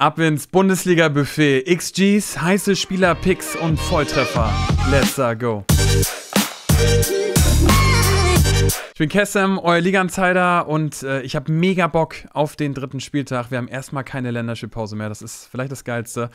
Ab ins Bundesliga-Buffet. XGs, heiße Spieler, Picks und Volltreffer. Let's uh, go. Ich bin Kessem, euer Liga-Insider und äh, ich habe mega Bock auf den dritten Spieltag. Wir haben erstmal keine Länderspielpause mehr. Das ist vielleicht das Geilste.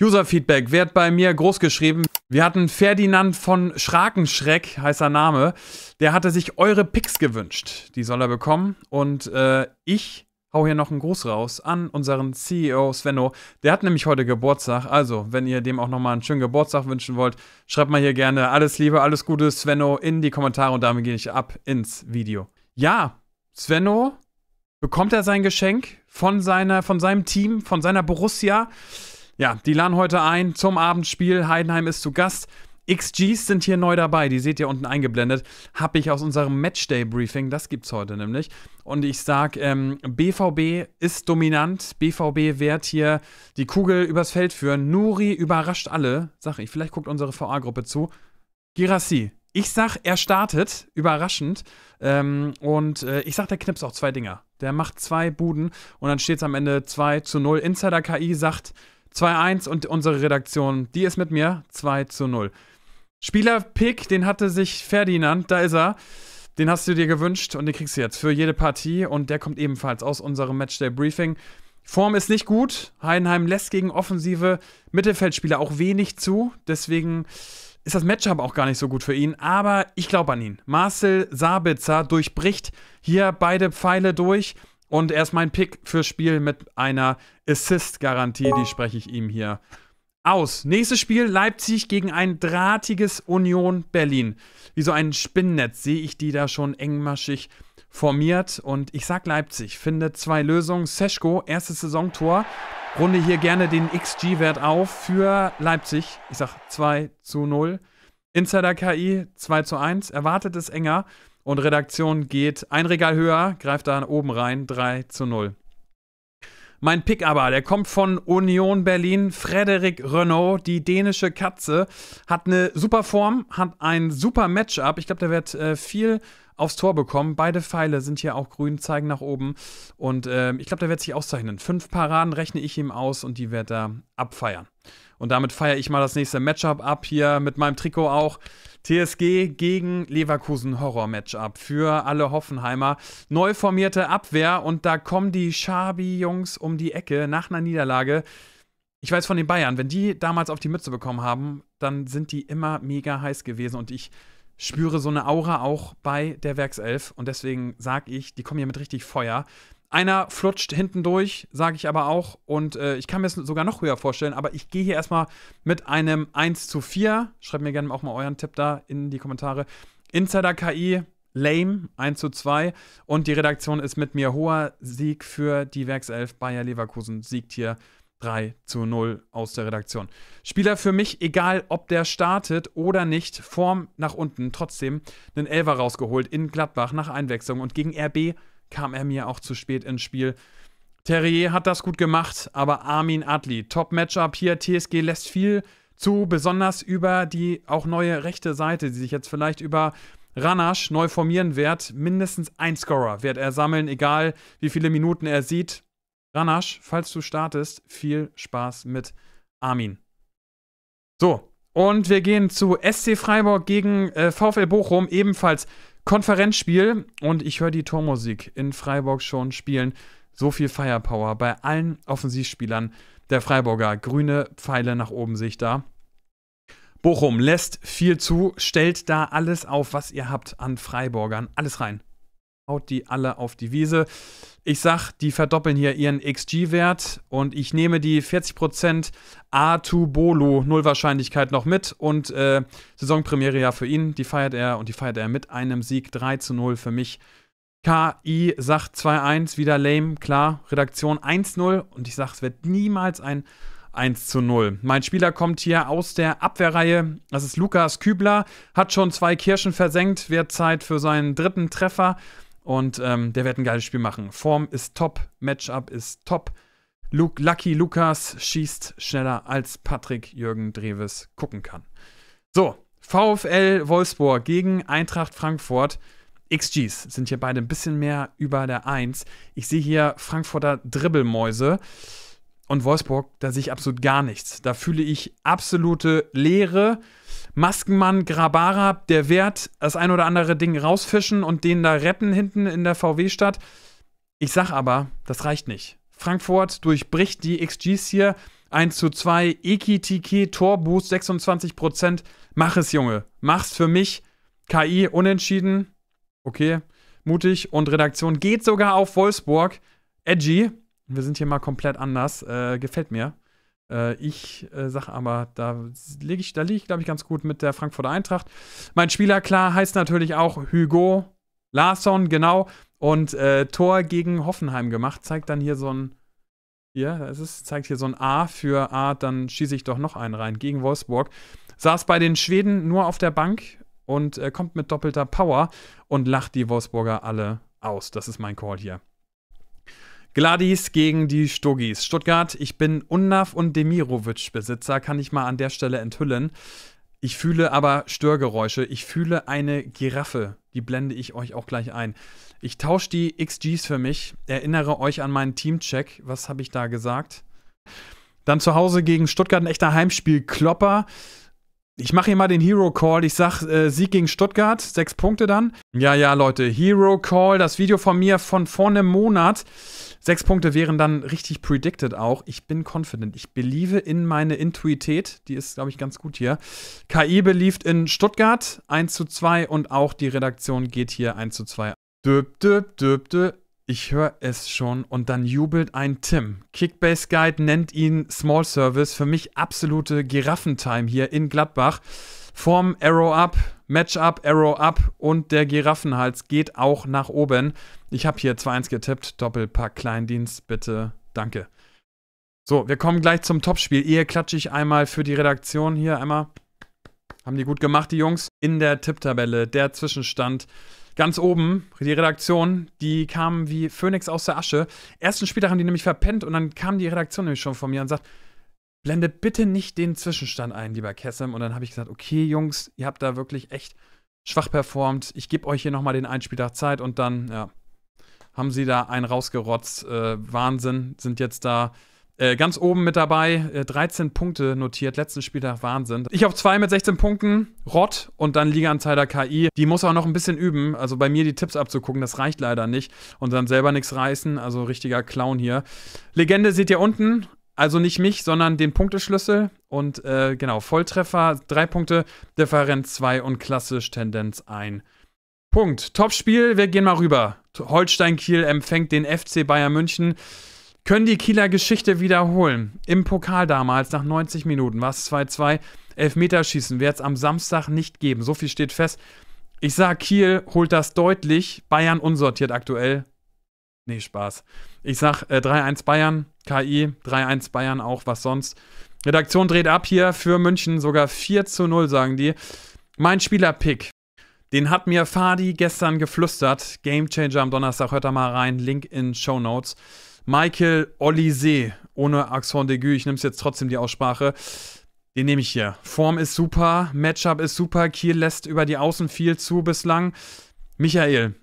User-Feedback wird bei mir groß geschrieben. Wir hatten Ferdinand von Schrakenschreck, heißer Name. Der hatte sich eure Picks gewünscht. Die soll er bekommen. Und äh, ich hau hier noch einen Gruß raus an unseren CEO Svenno. Der hat nämlich heute Geburtstag. Also, wenn ihr dem auch nochmal einen schönen Geburtstag wünschen wollt, schreibt mal hier gerne alles Liebe, alles Gute, Svenno, in die Kommentare und damit gehe ich ab ins Video. Ja, Svenno bekommt er sein Geschenk von, seiner, von seinem Team, von seiner Borussia. Ja, die laden heute ein zum Abendspiel. Heidenheim ist zu Gast. XGs sind hier neu dabei, die seht ihr unten eingeblendet. Habe ich aus unserem Matchday-Briefing, das gibt es heute nämlich. Und ich sage, ähm, BVB ist dominant, BVB wird hier die Kugel übers Feld führen. Nuri überrascht alle, sag ich, vielleicht guckt unsere VA-Gruppe zu. Girassi, ich sag, er startet, überraschend. Ähm, und äh, ich sag, der knipst auch zwei Dinger. Der macht zwei Buden und dann steht es am Ende 2 zu 0. Insider KI sagt 2-1 und unsere Redaktion, die ist mit mir 2 zu 0. Spielerpick, den hatte sich Ferdinand, da ist er. Den hast du dir gewünscht und den kriegst du jetzt für jede Partie und der kommt ebenfalls aus unserem Matchday Briefing. Form ist nicht gut. Heidenheim lässt gegen offensive Mittelfeldspieler auch wenig zu. Deswegen ist das Matchup auch gar nicht so gut für ihn. Aber ich glaube an ihn. Marcel Sabitzer durchbricht hier beide Pfeile durch. Und er ist mein Pick fürs Spiel mit einer Assist-Garantie. Die spreche ich ihm hier aus. Nächstes Spiel Leipzig gegen ein drahtiges Union Berlin. Wie so ein Spinnennetz sehe ich die da schon engmaschig formiert. Und ich sag Leipzig, finde zwei Lösungen. Seschko, erstes Saisontor. Runde hier gerne den XG-Wert auf für Leipzig. Ich sag 2 zu 0. Insider KI 2 zu 1. Erwartet es enger. Und Redaktion geht ein Regal höher, greift da oben rein 3 zu 0. Mein Pick aber, der kommt von Union Berlin. Frederik Renault, die dänische Katze, hat eine super Form, hat ein super Matchup. Ich glaube, der wird äh, viel aufs Tor bekommen. Beide Pfeile sind hier auch grün, zeigen nach oben. Und äh, ich glaube, der wird sich auszeichnen. Fünf Paraden rechne ich ihm aus und die wird er abfeiern. Und damit feiere ich mal das nächste Matchup ab hier mit meinem Trikot auch. TSG gegen Leverkusen Horror Matchup für alle Hoffenheimer. Neu formierte Abwehr und da kommen die Schabi-Jungs um die Ecke nach einer Niederlage. Ich weiß von den Bayern, wenn die damals auf die Mütze bekommen haben, dann sind die immer mega heiß gewesen und ich spüre so eine Aura auch bei der Werkself und deswegen sage ich, die kommen hier mit richtig Feuer. Einer flutscht hinten durch, sage ich aber auch. Und äh, ich kann mir es sogar noch höher vorstellen, aber ich gehe hier erstmal mit einem 1 zu 4. Schreibt mir gerne auch mal euren Tipp da in die Kommentare. Insider KI, lame, 1 zu 2. Und die Redaktion ist mit mir hoher Sieg für die Werkself. Bayer Leverkusen siegt hier 3 zu 0 aus der Redaktion. Spieler für mich, egal ob der startet oder nicht, Form nach unten, trotzdem einen Elfer rausgeholt in Gladbach nach Einwechslung und gegen RB kam er mir auch zu spät ins Spiel. Terrier hat das gut gemacht, aber Armin Adli, Top-Matchup hier, TSG lässt viel zu, besonders über die auch neue rechte Seite, die sich jetzt vielleicht über Ranasch neu formieren wird. Mindestens ein Scorer wird er sammeln, egal wie viele Minuten er sieht. Ranasch, falls du startest, viel Spaß mit Armin. So, und wir gehen zu SC Freiburg gegen äh, VfL Bochum, ebenfalls Konferenzspiel. Und ich höre die Tormusik in Freiburg schon spielen. So viel Firepower bei allen Offensivspielern der Freiburger. Grüne Pfeile nach oben sehe ich da. Bochum lässt viel zu, stellt da alles auf, was ihr habt an Freiburgern. Alles rein. Haut die alle auf die Wiese ich sag, die verdoppeln hier ihren XG-Wert und ich nehme die 40% A2 Bolo Nullwahrscheinlichkeit noch mit und äh, Saisonpremiere ja für ihn, die feiert er und die feiert er mit einem Sieg 3 zu 0 für mich. KI sagt 2-1, wieder lame, klar, Redaktion 1-0 und ich sag, es wird niemals ein 1 zu 0. Mein Spieler kommt hier aus der Abwehrreihe. Das ist Lukas Kübler. Hat schon zwei Kirschen versenkt, wird Zeit für seinen dritten Treffer. Und ähm, der wird ein geiles Spiel machen. Form ist top, Matchup ist top. Luke, Lucky Lukas schießt schneller, als Patrick Jürgen Dreves gucken kann. So, VfL Wolfsburg gegen Eintracht Frankfurt. XGs sind hier beide ein bisschen mehr über der 1. Ich sehe hier Frankfurter Dribbelmäuse und Wolfsburg, da sehe ich absolut gar nichts. Da fühle ich absolute Leere. Maskenmann Grabara, der Wert, das ein oder andere Ding rausfischen und den da retten hinten in der VW-Stadt. Ich sag aber, das reicht nicht. Frankfurt durchbricht die XGs hier 1 zu 2, EKTK, Torboost 26%. Mach es, Junge. Mach's für mich. KI unentschieden. Okay, mutig. Und Redaktion geht sogar auf Wolfsburg. Edgy. Wir sind hier mal komplett anders. Äh, gefällt mir. Äh, ich äh, sage aber, da lege ich, da liege ich, glaube ich, ganz gut mit der Frankfurter Eintracht. Mein Spieler, klar, heißt natürlich auch Hugo Larsson, genau. Und äh, Tor gegen Hoffenheim gemacht. Zeigt dann hier so ein. Hier, das ist, zeigt hier so ein A für A, dann schieße ich doch noch einen rein gegen Wolfsburg. Saß bei den Schweden nur auf der Bank und äh, kommt mit doppelter Power und lacht die Wolfsburger alle aus. Das ist mein Call hier. Gladys gegen die Stogis. Stuttgart, ich bin Unnav und Demirovic-Besitzer, kann ich mal an der Stelle enthüllen. Ich fühle aber Störgeräusche. Ich fühle eine Giraffe. Die blende ich euch auch gleich ein. Ich tausche die XGs für mich, erinnere euch an meinen Teamcheck. Was habe ich da gesagt? Dann zu Hause gegen Stuttgart ein echter Heimspiel. Klopper. Ich mache hier mal den Hero Call. Ich sage äh, Sieg gegen Stuttgart, sechs Punkte dann. Ja, ja, Leute, Hero Call, das Video von mir von vor einem Monat. Sechs Punkte wären dann richtig predicted auch. Ich bin confident. Ich believe in meine Intuität. Die ist, glaube ich, ganz gut hier. KI believed in Stuttgart 1 zu 2 und auch die Redaktion geht hier 1 zu 2. Döp, döp, döp, döp. Ich höre es schon und dann jubelt ein Tim. Kickbase Guide nennt ihn Small Service. Für mich absolute Giraffentime hier in Gladbach. Form Arrow Up, Match Up, Arrow Up und der Giraffenhals geht auch nach oben. Ich habe hier 2-1 getippt, Doppelpack Kleindienst, bitte, danke. So, wir kommen gleich zum Topspiel. Ehe klatsche ich einmal für die Redaktion hier einmal. Haben die gut gemacht, die Jungs. In der Tipptabelle, der Zwischenstand. Ganz oben, die Redaktion, die kamen wie Phönix aus der Asche. Ersten Spieltag haben die nämlich verpennt und dann kam die Redaktion nämlich schon von mir und sagt, blende bitte nicht den Zwischenstand ein, lieber Kessem. Und dann habe ich gesagt, okay, Jungs, ihr habt da wirklich echt schwach performt. Ich gebe euch hier nochmal den einen Spieltag Zeit und dann, ja, haben sie da einen rausgerotzt. Äh, Wahnsinn, sind jetzt da äh, ganz oben mit dabei. 13 äh, Punkte notiert, letzten Spieltag Wahnsinn. Ich auf 2 mit 16 Punkten, Rott und dann Liga-Anzeiger KI. Die muss auch noch ein bisschen üben. Also bei mir die Tipps abzugucken, das reicht leider nicht. Und dann selber nichts reißen, also richtiger Clown hier. Legende seht ihr unten. Also nicht mich, sondern den Punkteschlüssel. Und äh, genau, Volltreffer 3 Punkte, Differenz 2 und klassisch Tendenz 1. Punkt. Topspiel, wir gehen mal rüber. Holstein Kiel empfängt den FC Bayern München. Können die Kieler Geschichte wiederholen? Im Pokal damals, nach 90 Minuten, war es 2-2. Elfmeterschießen wird es am Samstag nicht geben. So viel steht fest. Ich sage, Kiel holt das deutlich. Bayern unsortiert aktuell. Nee, Spaß. Ich sage äh, 3-1 Bayern, KI, 3-1 Bayern auch, was sonst. Redaktion dreht ab hier für München, sogar 4 0, sagen die. Mein Spielerpick den hat mir Fadi gestern geflüstert. Gamechanger am Donnerstag, hört da mal rein. Link in Show Notes. Michael Olise, ohne Accent aigu, ich nehme es jetzt trotzdem die Aussprache. Den nehme ich hier. Form ist super, Matchup ist super, Kiel lässt über die Außen viel zu bislang. Michael,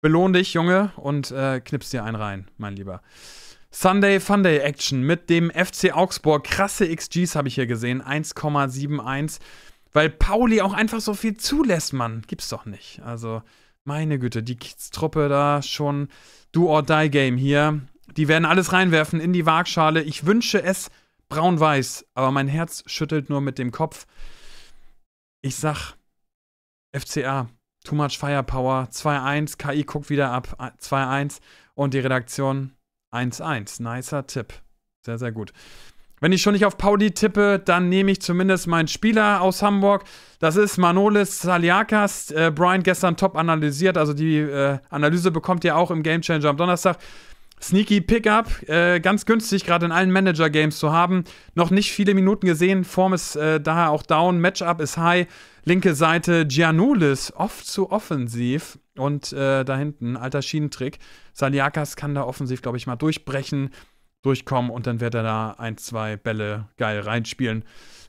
belohn dich, Junge, und äh, knips dir einen rein, mein Lieber. Sunday Funday Action mit dem FC Augsburg. Krasse XGs habe ich hier gesehen. 1,71. Weil Pauli auch einfach so viel zulässt, Mann. Gibt's doch nicht. Also, meine Güte, die Kids-Truppe da schon. Do-or-die-Game hier. Die werden alles reinwerfen in die Waagschale. Ich wünsche es braun-weiß, aber mein Herz schüttelt nur mit dem Kopf. Ich sag, FCA, too much firepower, 2-1, KI guckt wieder ab, 2-1 und die Redaktion 1-1. Nicer Tipp. Sehr, sehr gut. Wenn ich schon nicht auf Pauli tippe, dann nehme ich zumindest meinen Spieler aus Hamburg. Das ist Manolis Saliakas. Äh, Brian gestern top analysiert. Also die äh, Analyse bekommt ihr auch im Gamechanger am Donnerstag. Sneaky Pickup, äh, ganz günstig, gerade in allen Manager-Games zu haben. Noch nicht viele Minuten gesehen, Form ist äh, daher auch down, Matchup ist high. Linke Seite Gianulis, oft zu offensiv. Und äh, da hinten, alter Schienentrick. Saliakas kann da offensiv, glaube ich, mal durchbrechen durchkommen und dann wird er da ein, zwei Bälle geil reinspielen.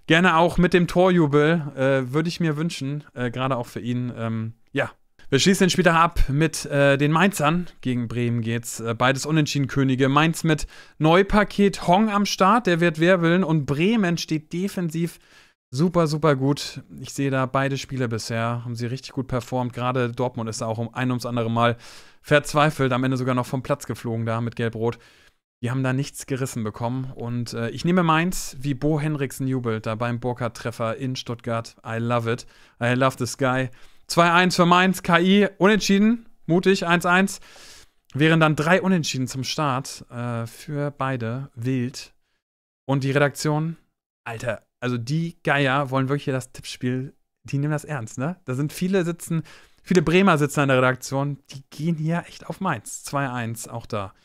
Gerne auch mit dem Torjubel, äh, würde ich mir wünschen, äh, gerade auch für ihn. Ähm, ja, wir schließen den Spieltag ab mit äh, den Mainzern. Gegen Bremen geht's. Äh, beides Unentschieden-Könige. Mainz mit Neupaket Hong am Start. Der wird werbeln. Und Bremen steht defensiv super, super gut. Ich sehe da beide Spiele bisher. Haben sie richtig gut performt. Gerade Dortmund ist da auch um ein ums andere Mal verzweifelt. Am Ende sogar noch vom Platz geflogen da mit Gelb-Rot. Die haben da nichts gerissen bekommen. Und äh, ich nehme meins wie Bo Henriksen jubelt da beim Burkhardt-Treffer in Stuttgart. I love it. I love this guy. 2-1 für Mainz, KI, unentschieden, mutig, 1-1. Wären dann drei Unentschieden zum Start äh, für beide, wild. Und die Redaktion, Alter, also die Geier wollen wirklich hier das Tippspiel, die nehmen das ernst, ne? Da sind viele sitzen, viele Bremer sitzen in der Redaktion, die gehen hier echt auf Mainz. 2-1, auch da.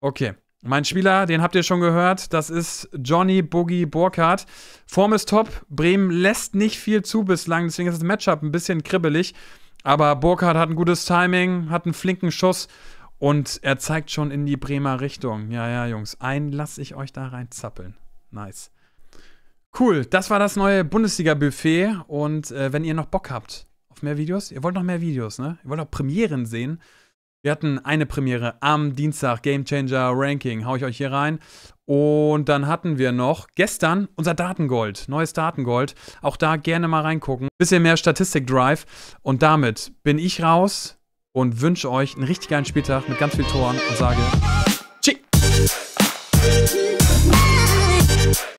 Okay. Mein Spieler, den habt ihr schon gehört, das ist Johnny Boogie Burkhardt. Form ist top, Bremen lässt nicht viel zu bislang, deswegen ist das Matchup ein bisschen kribbelig. Aber Burkhardt hat ein gutes Timing, hat einen flinken Schuss und er zeigt schon in die Bremer Richtung. Ja, ja, Jungs, einen lasse ich euch da rein zappeln. Nice. Cool, das war das neue Bundesliga-Buffet und äh, wenn ihr noch Bock habt auf mehr Videos, ihr wollt noch mehr Videos, ne? Ihr wollt auch Premieren sehen. Wir hatten eine Premiere am Dienstag, Game Changer Ranking, hau ich euch hier rein. Und dann hatten wir noch gestern unser Datengold, neues Datengold. Auch da gerne mal reingucken. Bisschen mehr Statistik-Drive. Und damit bin ich raus und wünsche euch einen richtig geilen Spieltag mit ganz vielen Toren und sage